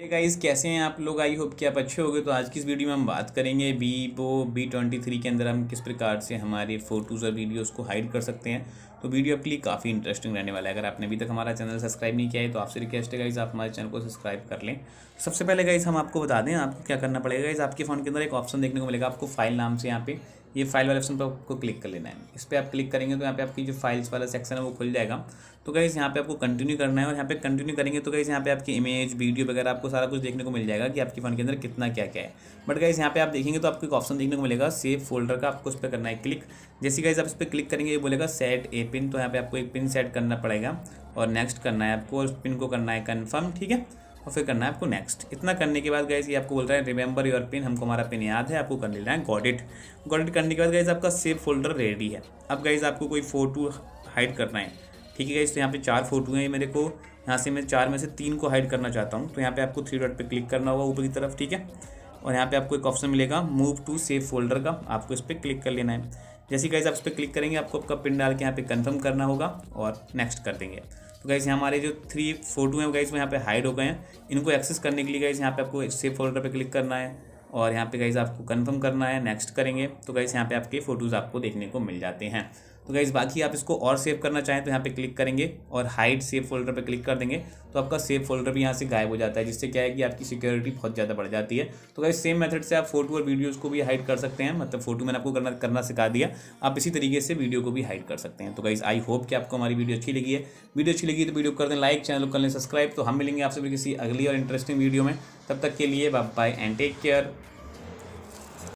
ये गाइज कैसे हैं आप लोग आई होप कि आप अच्छे होंगे तो आज की इस वीडियो में हम बात करेंगे वीवो बी ट्वेंटी थ्री के अंदर हम किस प्रकार से हमारे फ़ोटोज़ और वीडियोस को हाइड कर सकते हैं तो वीडियो आपके लिए काफ़ी इंटरेस्टिंग रहने वाला है अगर आपने अभी तक हमारा चैनल सब्सक्राइब नहीं किया है तो आपसे रिक्वेस्ट है गाइज़ आप हमारे चैनल को सब्सक्राइब कर लें सबसे पहले गाइज़ हम आपको बता दें आपको क्या करना पड़ेगा गाइज़ आपके फ़ोन के अंदर एक ऑप्शन देखने को मिलेगा आपको फाइल नाम से यहाँ पे ये फाइल वाले ऑप्शन पर आपको क्लिक कर लेना है इस पर आप क्लिक करेंगे तो यहाँ पे आपकी जो फाइल्स वाला सेक्शन है वो खुल जाएगा तो गाइज़ यहाँ पे आपको कंटिन्यू करना है और यहाँ पे कंटिन्यू करेंगे तो गाइज़ यहाँ पे आपकी इमेज वीडियो वगैरह आपको सारा कुछ देखने को मिल जाएगा कि आपकी फ़ोन के अंदर कितना क्या क्या है बट गाइज़ यहाँ पे आप देखेंगे तो आपको एक ऑप्शन देखने को मिलेगा सेव फोल्डर का आपको उस पर करना है क्लिक जैसे गाइज आप इस पर क्लिक करेंगे ये बोलेगा सेट ए पिन तो यहाँ पे आपको एक पिन सेट करना पड़ेगा और नेक्स्ट करना है आपको उस पिन को करना है कन्फर्म ठीक है और फिर करना है आपको नेक्स्ट इतना करने के बाद गाइज ये आपको बोल रहा है रिमेंबर योर पिन हमको हमारा पिन याद है आपको कर लेना है गॉडिट गॉडिट करने के बाद गाइज आपका सेफ फोल्डर रेडी है अब गाइज आपको कोई फोटो हाइड करना है ठीक है गाइज तो यहाँ पे चार फोटो हैं मेरे को यहाँ से मैं चार में से तीन को हाइड करना चाहता हूँ तो यहाँ पे आपको थ्री डॉट पे क्लिक करना होगा ऊपर की तरफ ठीक है और यहाँ पे आपको एक ऑप्शन मिलेगा मूव टू सेव फोल्डर का आपको इस पर क्लिक कर लेना है जैसे गाइज आप उस पर क्लिक करेंगे आपको आपका पिन डाल के यहाँ पे कंफर्म करना होगा और नेक्स्ट कर देंगे तो गाइज हमारे जो थ्री फोटो हैं गाइज वो यहाँ पे हाइड हो गए हैं इनको एक्सेस करने के लिए गाइज यहाँ पे आपको सेव फोल्डर पे क्लिक करना है और यहाँ पे गाइज आपको कंफर्म करना है नेक्स्ट करेंगे तो गाइज यहाँ पे आपके फोटोज़ आपको देखने को मिल जाते हैं तो गाइज़ बाकी आप इसको और सेव करना चाहें तो यहाँ पे क्लिक करेंगे और हाइड सेव फोल्डर पे क्लिक कर देंगे तो आपका सेव फोल्डर भी यहाँ से गायब हो जाता है जिससे क्या है कि आपकी सिक्योरिटी बहुत ज़्यादा बढ़ जाती है तो गाइज सेम मेथड से आप फोटो और वीडियोज़ को भी हाइड कर सकते हैं मतलब फोटो मैंने आपको करना करना सिखा दिया आप इसी तरीके से वीडियो को भी हाइड कर सकते हैं तो गाइज आई होप कि आपको हमारी वीडियो अच्छी लगी है वीडियो अच्छी लगी तो वीडियो कर दें लाइक चैनल को कर लें सब्सक्राइब तो हम मिलेंगे आप सभी किसी अगली और इंटरेस्टिंग वीडियो में तब तक के लिए बाय एंड टेक केयर